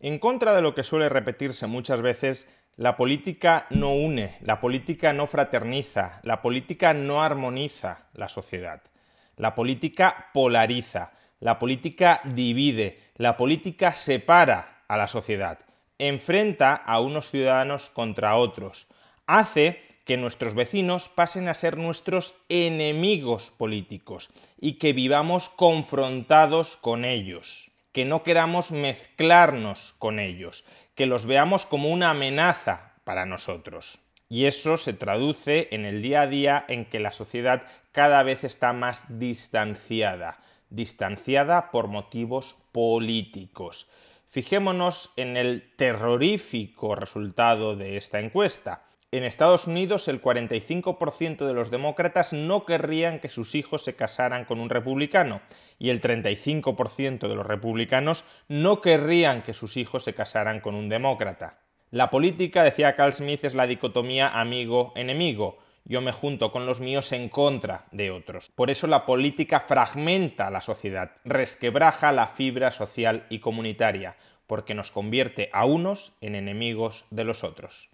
En contra de lo que suele repetirse muchas veces, la política no une, la política no fraterniza, la política no armoniza la sociedad. La política polariza, la política divide, la política separa a la sociedad, enfrenta a unos ciudadanos contra otros, hace que nuestros vecinos pasen a ser nuestros enemigos políticos y que vivamos confrontados con ellos que no queramos mezclarnos con ellos, que los veamos como una amenaza para nosotros. Y eso se traduce en el día a día en que la sociedad cada vez está más distanciada, distanciada por motivos políticos. Fijémonos en el terrorífico resultado de esta encuesta. En Estados Unidos, el 45% de los demócratas no querrían que sus hijos se casaran con un republicano y el 35% de los republicanos no querrían que sus hijos se casaran con un demócrata. La política, decía Carl Smith, es la dicotomía amigo-enemigo. Yo me junto con los míos en contra de otros. Por eso la política fragmenta la sociedad, resquebraja la fibra social y comunitaria, porque nos convierte a unos en enemigos de los otros.